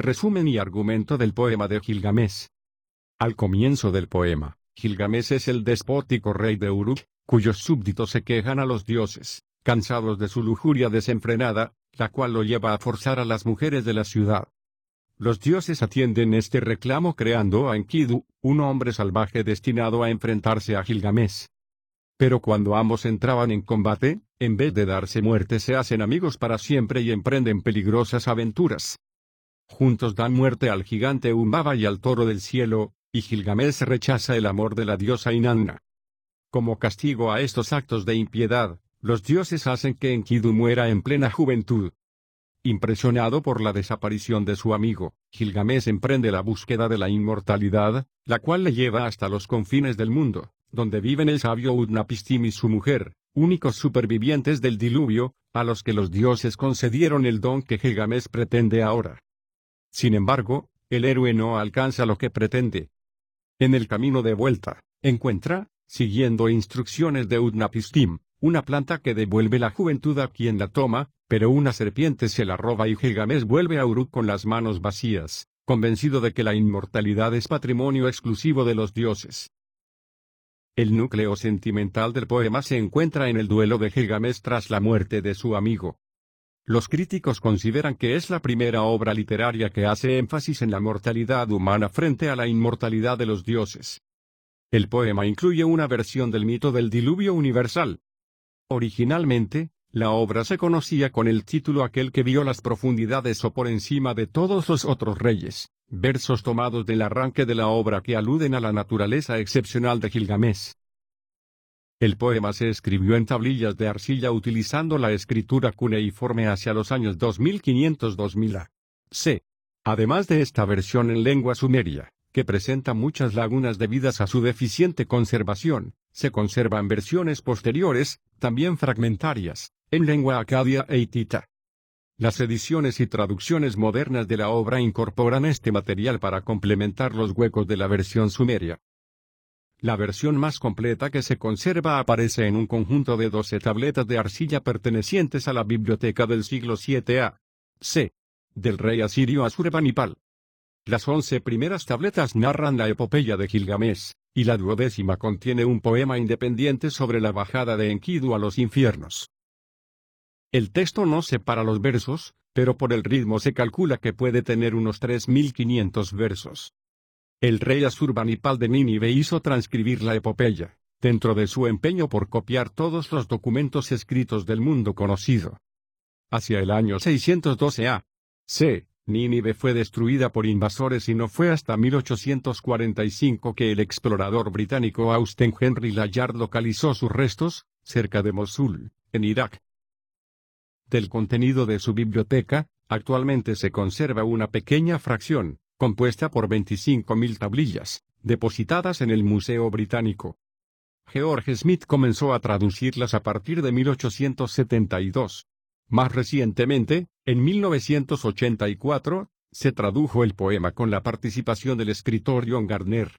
Resumen y argumento del poema de Gilgamesh. Al comienzo del poema, Gilgamesh es el despótico rey de Uruk, cuyos súbditos se quejan a los dioses, cansados de su lujuria desenfrenada, la cual lo lleva a forzar a las mujeres de la ciudad. Los dioses atienden este reclamo creando a Enkidu, un hombre salvaje destinado a enfrentarse a Gilgamesh. Pero cuando ambos entraban en combate, en vez de darse muerte se hacen amigos para siempre y emprenden peligrosas aventuras. Juntos dan muerte al gigante Umbaba y al toro del cielo, y Gilgamesh rechaza el amor de la diosa Inanna. Como castigo a estos actos de impiedad, los dioses hacen que Enkidu muera en plena juventud. Impresionado por la desaparición de su amigo, Gilgamesh emprende la búsqueda de la inmortalidad, la cual le lleva hasta los confines del mundo, donde viven el sabio Utnapishtim y su mujer, únicos supervivientes del diluvio, a los que los dioses concedieron el don que Gilgamesh pretende ahora. Sin embargo, el héroe no alcanza lo que pretende. En el camino de vuelta, encuentra, siguiendo instrucciones de Utnapishtim, una planta que devuelve la juventud a quien la toma, pero una serpiente se la roba y Gilgamesh vuelve a Uruk con las manos vacías, convencido de que la inmortalidad es patrimonio exclusivo de los dioses. El núcleo sentimental del poema se encuentra en el duelo de Gilgamesh tras la muerte de su amigo. Los críticos consideran que es la primera obra literaria que hace énfasis en la mortalidad humana frente a la inmortalidad de los dioses. El poema incluye una versión del mito del diluvio universal. Originalmente, la obra se conocía con el título Aquel que vio las profundidades o por encima de todos los otros reyes, versos tomados del arranque de la obra que aluden a la naturaleza excepcional de Gilgamesh. El poema se escribió en tablillas de arcilla utilizando la escritura cuneiforme hacia los años 2500-2000 c. Además de esta versión en lengua sumeria, que presenta muchas lagunas debidas a su deficiente conservación, se conservan versiones posteriores, también fragmentarias, en lengua acadia e hitita. Las ediciones y traducciones modernas de la obra incorporan este material para complementar los huecos de la versión sumeria. La versión más completa que se conserva aparece en un conjunto de doce tabletas de arcilla pertenecientes a la biblioteca del siglo 7 a. c. del rey asirio Asurbanipal. Las once primeras tabletas narran la epopeya de Gilgamesh, y la duodécima contiene un poema independiente sobre la bajada de Enkidu a los infiernos. El texto no separa los versos, pero por el ritmo se calcula que puede tener unos 3.500 versos. El rey Asurbanipal de Nínive hizo transcribir la epopeya, dentro de su empeño por copiar todos los documentos escritos del mundo conocido. Hacia el año 612 A. C. Nínive fue destruida por invasores y no fue hasta 1845 que el explorador británico Austen Henry Layard localizó sus restos, cerca de Mosul, en Irak. Del contenido de su biblioteca, actualmente se conserva una pequeña fracción, compuesta por 25.000 tablillas, depositadas en el Museo Británico. George Smith comenzó a traducirlas a partir de 1872. Más recientemente, en 1984, se tradujo el poema con la participación del escritor John Gardner.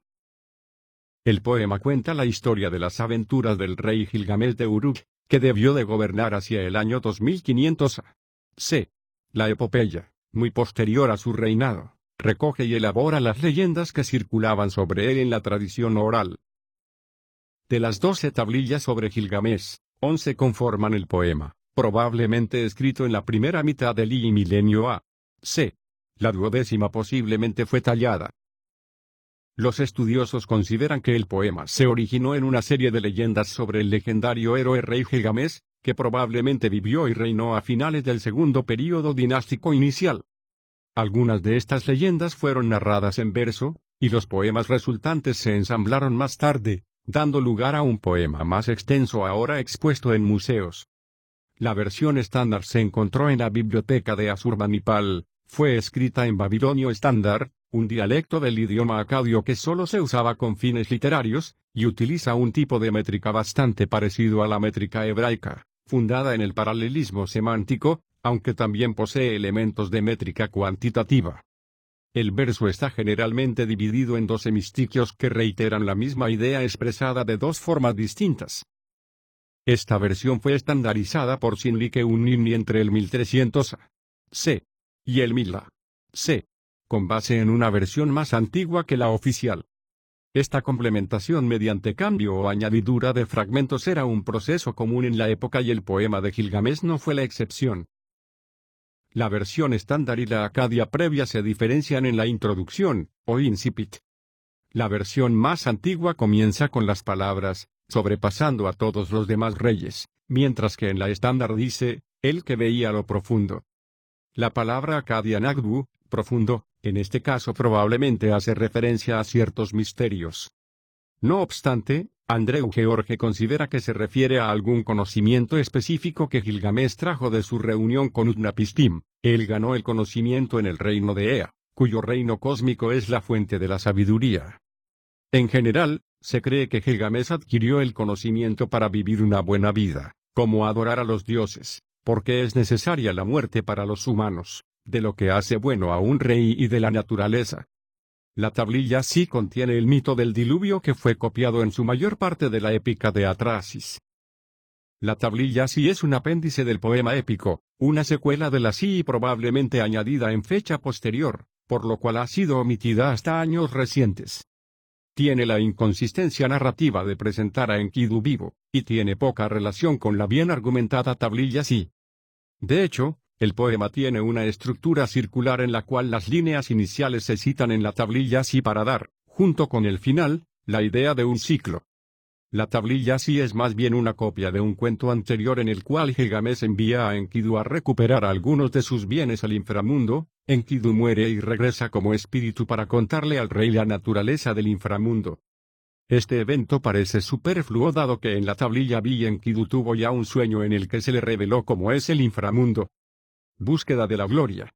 El poema cuenta la historia de las aventuras del rey Gilgamesh de Uruk, que debió de gobernar hacia el año 2500 a. c. La epopeya, muy posterior a su reinado, recoge y elabora las leyendas que circulaban sobre él en la tradición oral. De las doce tablillas sobre Gilgamesh, once conforman el poema, probablemente escrito en la primera mitad del I milenio A. C. La duodécima posiblemente fue tallada. Los estudiosos consideran que el poema se originó en una serie de leyendas sobre el legendario héroe rey Gilgamesh, que probablemente vivió y reinó a finales del segundo período dinástico inicial. Algunas de estas leyendas fueron narradas en verso, y los poemas resultantes se ensamblaron más tarde, dando lugar a un poema más extenso ahora expuesto en museos. La versión estándar se encontró en la biblioteca de Asurbanipal, fue escrita en babilonio estándar, un dialecto del idioma acadio que solo se usaba con fines literarios, y utiliza un tipo de métrica bastante parecido a la métrica hebraica, fundada en el paralelismo semántico, aunque también posee elementos de métrica cuantitativa. El verso está generalmente dividido en dos hemistiquios que reiteran la misma idea expresada de dos formas distintas. Esta versión fue estandarizada por Sinlique Unini entre el 1300 a. C. y el 1000 C. con base en una versión más antigua que la oficial. Esta complementación mediante cambio o añadidura de fragmentos era un proceso común en la época y el poema de Gilgamesh no fue la excepción. La versión estándar y la acadia previa se diferencian en la introducción, o incipit. La versión más antigua comienza con las palabras, sobrepasando a todos los demás reyes, mientras que en la estándar dice, el que veía lo profundo. La palabra acadia nagbu, profundo, en este caso probablemente hace referencia a ciertos misterios. No obstante, Andreu George considera que se refiere a algún conocimiento específico que Gilgamesh trajo de su reunión con Utnapishtim. Él ganó el conocimiento en el reino de Ea, cuyo reino cósmico es la fuente de la sabiduría. En general, se cree que Gilgamesh adquirió el conocimiento para vivir una buena vida, como adorar a los dioses, porque es necesaria la muerte para los humanos, de lo que hace bueno a un rey y de la naturaleza, la tablilla sí contiene el mito del diluvio que fue copiado en su mayor parte de la épica de Atrasis. La tablilla sí es un apéndice del poema épico, una secuela de la sí y probablemente añadida en fecha posterior, por lo cual ha sido omitida hasta años recientes. Tiene la inconsistencia narrativa de presentar a Enkidu vivo, y tiene poca relación con la bien argumentada tablilla sí. De hecho, el poema tiene una estructura circular en la cual las líneas iniciales se citan en la tablilla sí para dar, junto con el final, la idea de un ciclo. La tablilla sí es más bien una copia de un cuento anterior en el cual Gilgamesh envía a Enkidu a recuperar algunos de sus bienes al inframundo, Enkidu muere y regresa como espíritu para contarle al rey la naturaleza del inframundo. Este evento parece superfluo dado que en la tablilla vi Enkidu tuvo ya un sueño en el que se le reveló cómo es el inframundo, Búsqueda de la gloria.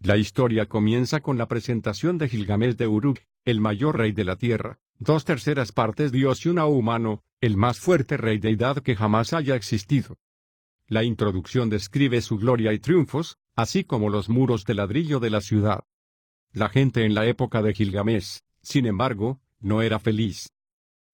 La historia comienza con la presentación de Gilgamesh de Uruk, el mayor rey de la tierra, dos terceras partes dios y una humano, el más fuerte rey deidad que jamás haya existido. La introducción describe su gloria y triunfos, así como los muros de ladrillo de la ciudad. La gente en la época de Gilgamesh, sin embargo, no era feliz.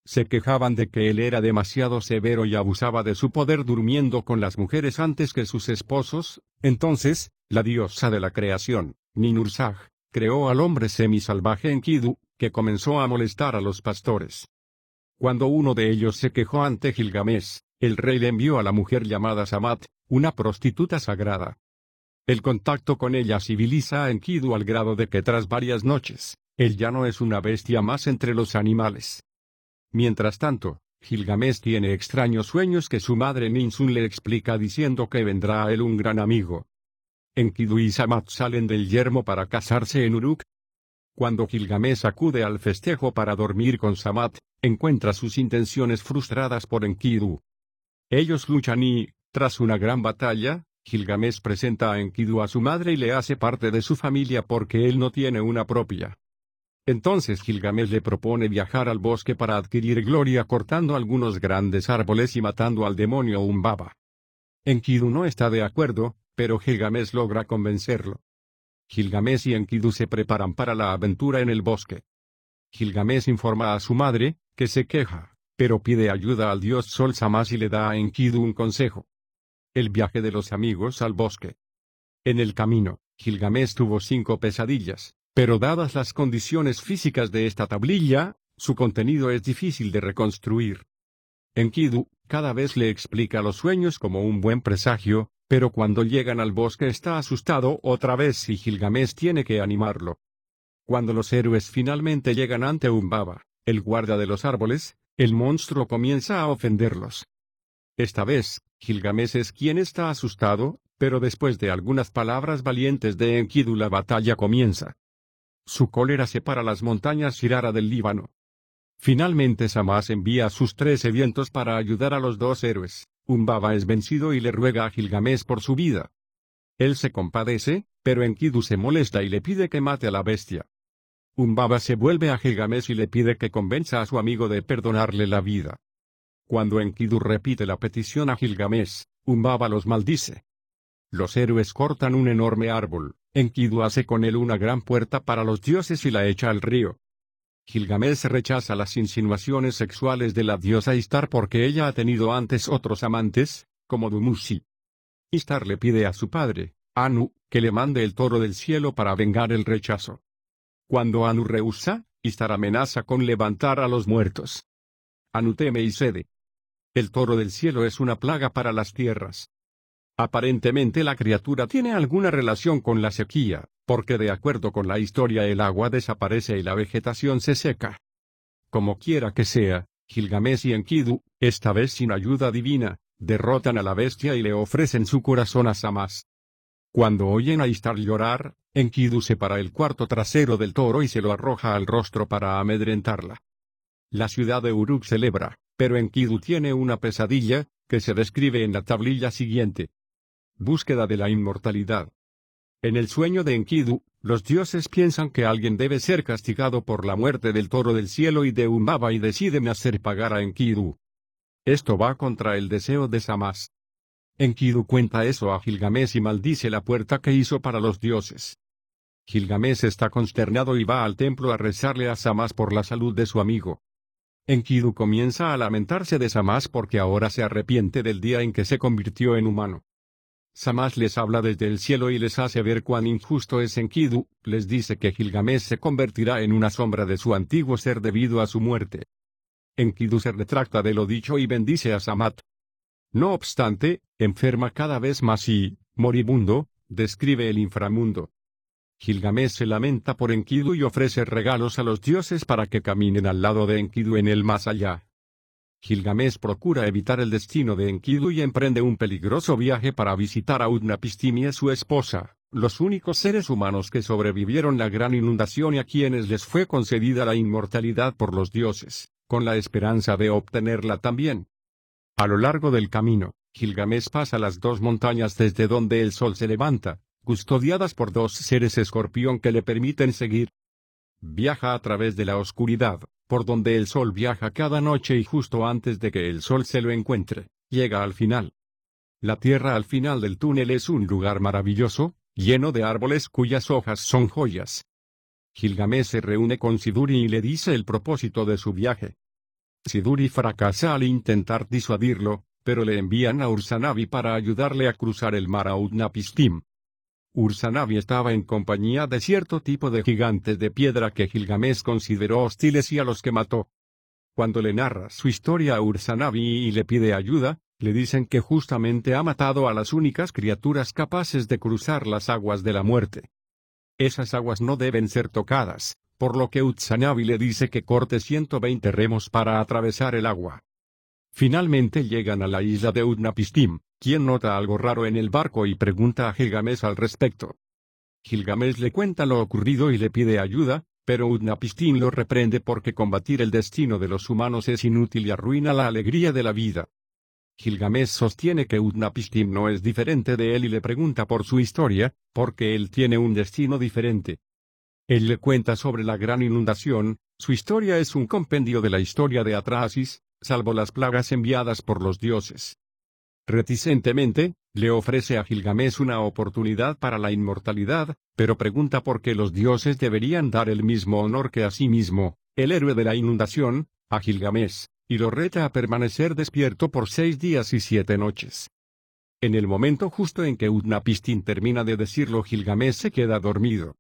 Se quejaban de que él era demasiado severo y abusaba de su poder durmiendo con las mujeres antes que sus esposos, entonces, la diosa de la creación, Ninursag, creó al hombre semisalvaje en que comenzó a molestar a los pastores. Cuando uno de ellos se quejó ante Gilgamesh, el rey le envió a la mujer llamada Samat, una prostituta sagrada. El contacto con ella civiliza a Enkidu al grado de que tras varias noches, él ya no es una bestia más entre los animales. Mientras tanto, Gilgamesh tiene extraños sueños que su madre Ninsun le explica diciendo que vendrá a él un gran amigo. Enkidu y Samat salen del yermo para casarse en Uruk. Cuando Gilgamesh acude al festejo para dormir con Samat, encuentra sus intenciones frustradas por Enkidu. Ellos luchan y, tras una gran batalla, Gilgamesh presenta a Enkidu a su madre y le hace parte de su familia porque él no tiene una propia. Entonces Gilgamesh le propone viajar al bosque para adquirir gloria cortando algunos grandes árboles y matando al demonio Umbaba. Enkidu no está de acuerdo, pero Gilgamesh logra convencerlo. Gilgamesh y Enkidu se preparan para la aventura en el bosque. Gilgamesh informa a su madre, que se queja, pero pide ayuda al dios Sol Samás y le da a Enkidu un consejo. El viaje de los amigos al bosque. En el camino, Gilgamesh tuvo cinco pesadillas, pero dadas las condiciones físicas de esta tablilla, su contenido es difícil de reconstruir. Enkidu, cada vez le explica los sueños como un buen presagio, pero cuando llegan al bosque está asustado otra vez y Gilgamesh tiene que animarlo. Cuando los héroes finalmente llegan ante Umbaba, el guarda de los árboles, el monstruo comienza a ofenderlos. Esta vez, Gilgamesh es quien está asustado, pero después de algunas palabras valientes de Enkidu la batalla comienza. Su cólera separa las montañas Sirara del Líbano. Finalmente Samás envía a sus trece vientos para ayudar a los dos héroes. Umbaba es vencido y le ruega a Gilgamesh por su vida. Él se compadece, pero Enkidu se molesta y le pide que mate a la bestia. Umbaba se vuelve a Gilgamesh y le pide que convenza a su amigo de perdonarle la vida. Cuando Enkidu repite la petición a Gilgamesh, Umbaba los maldice. Los héroes cortan un enorme árbol, Enkidu hace con él una gran puerta para los dioses y la echa al río. Gilgamesh rechaza las insinuaciones sexuales de la diosa Istar porque ella ha tenido antes otros amantes, como Dumuzi. Istar le pide a su padre, Anu, que le mande el toro del cielo para vengar el rechazo. Cuando Anu rehúsa, Istar amenaza con levantar a los muertos. Anu teme y cede. El toro del cielo es una plaga para las tierras. Aparentemente la criatura tiene alguna relación con la sequía, porque de acuerdo con la historia el agua desaparece y la vegetación se seca. Como quiera que sea, Gilgamesh y Enkidu, esta vez sin ayuda divina, derrotan a la bestia y le ofrecen su corazón a Samas. Cuando oyen a Istar llorar, Enkidu se para el cuarto trasero del toro y se lo arroja al rostro para amedrentarla. La ciudad de Uruk celebra, pero Enkidu tiene una pesadilla, que se describe en la tablilla siguiente búsqueda de la inmortalidad. En el sueño de Enkidu, los dioses piensan que alguien debe ser castigado por la muerte del toro del cielo y de Umbaba y deciden hacer pagar a Enkidu. Esto va contra el deseo de Samas. Enkidu cuenta eso a Gilgamesh y maldice la puerta que hizo para los dioses. Gilgamesh está consternado y va al templo a rezarle a Samás por la salud de su amigo. Enkidu comienza a lamentarse de Samás porque ahora se arrepiente del día en que se convirtió en humano. Samás les habla desde el cielo y les hace ver cuán injusto es Enkidu, les dice que Gilgamesh se convertirá en una sombra de su antiguo ser debido a su muerte. Enkidu se retracta de lo dicho y bendice a Samat. No obstante, enferma cada vez más y, moribundo, describe el inframundo. Gilgamesh se lamenta por Enkidu y ofrece regalos a los dioses para que caminen al lado de Enkidu en el más allá. Gilgamesh procura evitar el destino de Enkidu y emprende un peligroso viaje para visitar a Utnapishtim y su esposa, los únicos seres humanos que sobrevivieron la gran inundación y a quienes les fue concedida la inmortalidad por los dioses, con la esperanza de obtenerla también. A lo largo del camino, Gilgamesh pasa las dos montañas desde donde el sol se levanta, custodiadas por dos seres escorpión que le permiten seguir. Viaja a través de la oscuridad, por donde el Sol viaja cada noche y justo antes de que el Sol se lo encuentre, llega al final. La tierra al final del túnel es un lugar maravilloso, lleno de árboles cuyas hojas son joyas. Gilgamesh se reúne con Siduri y le dice el propósito de su viaje. Siduri fracasa al intentar disuadirlo, pero le envían a Ursanabi para ayudarle a cruzar el mar a Ursanavi estaba en compañía de cierto tipo de gigantes de piedra que Gilgamesh consideró hostiles y a los que mató. Cuando le narra su historia a Ursanavi y le pide ayuda, le dicen que justamente ha matado a las únicas criaturas capaces de cruzar las aguas de la muerte. Esas aguas no deben ser tocadas, por lo que Utsanavi le dice que corte 120 remos para atravesar el agua. Finalmente llegan a la isla de Utnapishtim, quien nota algo raro en el barco y pregunta a Gilgamesh al respecto. Gilgamesh le cuenta lo ocurrido y le pide ayuda, pero Utnapishtim lo reprende porque combatir el destino de los humanos es inútil y arruina la alegría de la vida. Gilgamesh sostiene que Utnapishtim no es diferente de él y le pregunta por su historia, porque él tiene un destino diferente. Él le cuenta sobre la gran inundación, su historia es un compendio de la historia de Atrasis, salvo las plagas enviadas por los dioses. Reticentemente, le ofrece a Gilgamesh una oportunidad para la inmortalidad, pero pregunta por qué los dioses deberían dar el mismo honor que a sí mismo, el héroe de la inundación, a Gilgamesh, y lo reta a permanecer despierto por seis días y siete noches. En el momento justo en que Utnapishtim termina de decirlo Gilgamesh se queda dormido.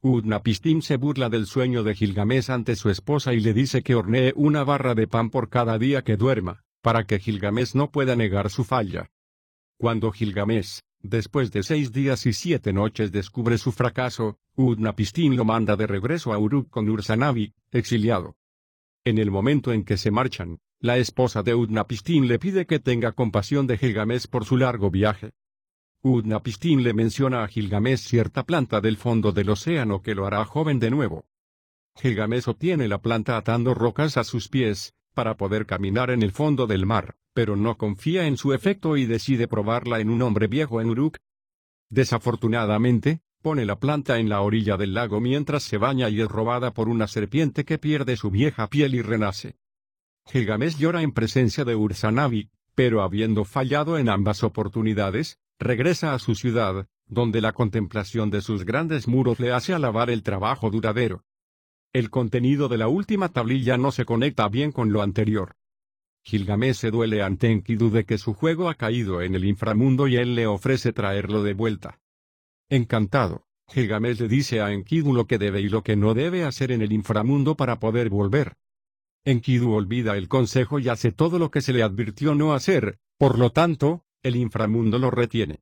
Utnapishtim se burla del sueño de Gilgamesh ante su esposa y le dice que hornee una barra de pan por cada día que duerma, para que Gilgamesh no pueda negar su falla. Cuando Gilgamesh, después de seis días y siete noches descubre su fracaso, Utnapishtim lo manda de regreso a Uruk con Ursanavi, exiliado. En el momento en que se marchan, la esposa de Utnapishtim le pide que tenga compasión de Gilgamesh por su largo viaje, Udnapistín le menciona a Gilgamesh cierta planta del fondo del océano que lo hará joven de nuevo. Gilgamesh obtiene la planta atando rocas a sus pies, para poder caminar en el fondo del mar, pero no confía en su efecto y decide probarla en un hombre viejo en Uruk. Desafortunadamente, pone la planta en la orilla del lago mientras se baña y es robada por una serpiente que pierde su vieja piel y renace. Gilgamesh llora en presencia de Ursanavi, pero habiendo fallado en ambas oportunidades, regresa a su ciudad, donde la contemplación de sus grandes muros le hace alabar el trabajo duradero. El contenido de la última tablilla no se conecta bien con lo anterior. Gilgamesh se duele ante Enkidu de que su juego ha caído en el inframundo y él le ofrece traerlo de vuelta. Encantado, Gilgamesh le dice a Enkidu lo que debe y lo que no debe hacer en el inframundo para poder volver. Enkidu olvida el consejo y hace todo lo que se le advirtió no hacer, por lo tanto, el inframundo lo retiene.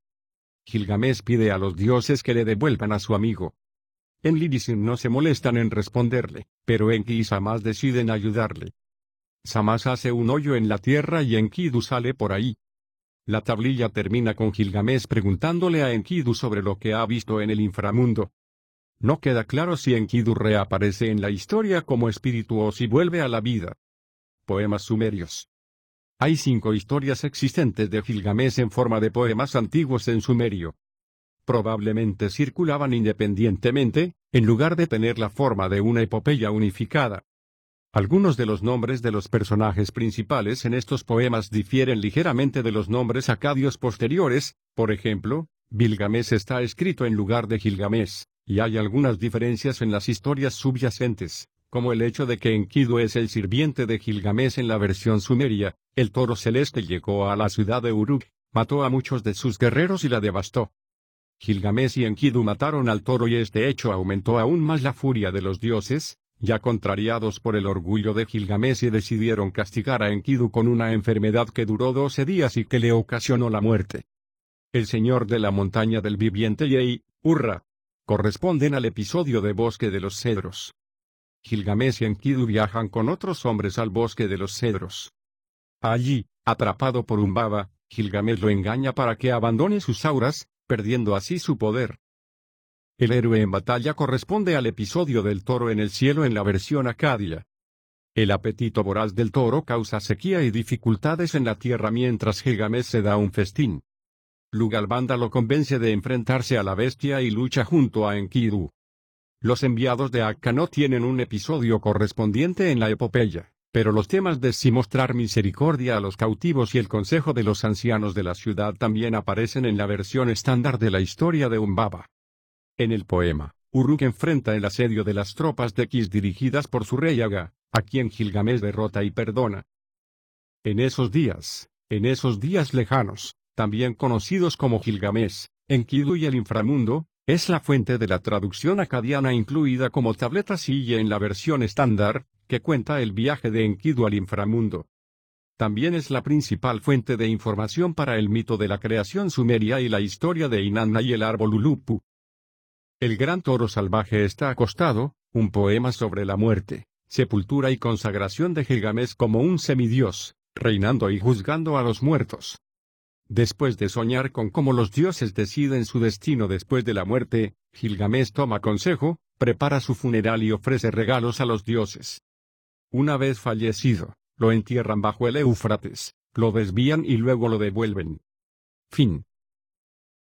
Gilgamesh pide a los dioses que le devuelvan a su amigo. Enlil no se molestan en responderle, pero Enki y Samas deciden ayudarle. Samas hace un hoyo en la tierra y Enkidu sale por ahí. La tablilla termina con Gilgamesh preguntándole a Enkidu sobre lo que ha visto en el inframundo. No queda claro si Enkidu reaparece en la historia como espíritu o si vuelve a la vida. Poemas sumerios. Hay cinco historias existentes de Gilgamesh en forma de poemas antiguos en sumerio. Probablemente circulaban independientemente, en lugar de tener la forma de una epopeya unificada. Algunos de los nombres de los personajes principales en estos poemas difieren ligeramente de los nombres acadios posteriores, por ejemplo, Gilgamesh está escrito en lugar de Gilgamesh, y hay algunas diferencias en las historias subyacentes, como el hecho de que Enkidu es el sirviente de Gilgamesh en la versión sumeria, el toro celeste llegó a la ciudad de Uruk, mató a muchos de sus guerreros y la devastó. Gilgamesh y Enkidu mataron al toro y este hecho aumentó aún más la furia de los dioses, ya contrariados por el orgullo de Gilgamesh y decidieron castigar a Enkidu con una enfermedad que duró doce días y que le ocasionó la muerte. El señor de la montaña del viviente Yei, Urra, corresponden al episodio de Bosque de los Cedros. Gilgamesh y Enkidu viajan con otros hombres al Bosque de los Cedros. Allí, atrapado por un baba, Gilgamesh lo engaña para que abandone sus auras, perdiendo así su poder. El héroe en batalla corresponde al episodio del toro en el cielo en la versión acadia. El apetito voraz del toro causa sequía y dificultades en la tierra mientras Gilgamesh se da un festín. Lugalbanda lo convence de enfrentarse a la bestia y lucha junto a Enkidu. Los enviados de Akka no tienen un episodio correspondiente en la epopeya. Pero los temas de si mostrar misericordia a los cautivos y el consejo de los ancianos de la ciudad también aparecen en la versión estándar de la historia de Umbaba. En el poema, Uruk enfrenta el asedio de las tropas de Kis dirigidas por su rey Aga, a quien Gilgamesh derrota y perdona. En esos días, en esos días lejanos, también conocidos como Gilgamesh, Kidu y el inframundo, es la fuente de la traducción acadiana incluida como tableta silla en la versión estándar, que cuenta el viaje de Enkidu al inframundo. También es la principal fuente de información para el mito de la creación sumeria y la historia de Inanna y el árbol Ulupu. El gran toro salvaje está acostado, un poema sobre la muerte, sepultura y consagración de Gilgamesh como un semidios, reinando y juzgando a los muertos. Después de soñar con cómo los dioses deciden su destino después de la muerte, Gilgamesh toma consejo, prepara su funeral y ofrece regalos a los dioses. Una vez fallecido, lo entierran bajo el Eufrates, lo desvían y luego lo devuelven. Fin.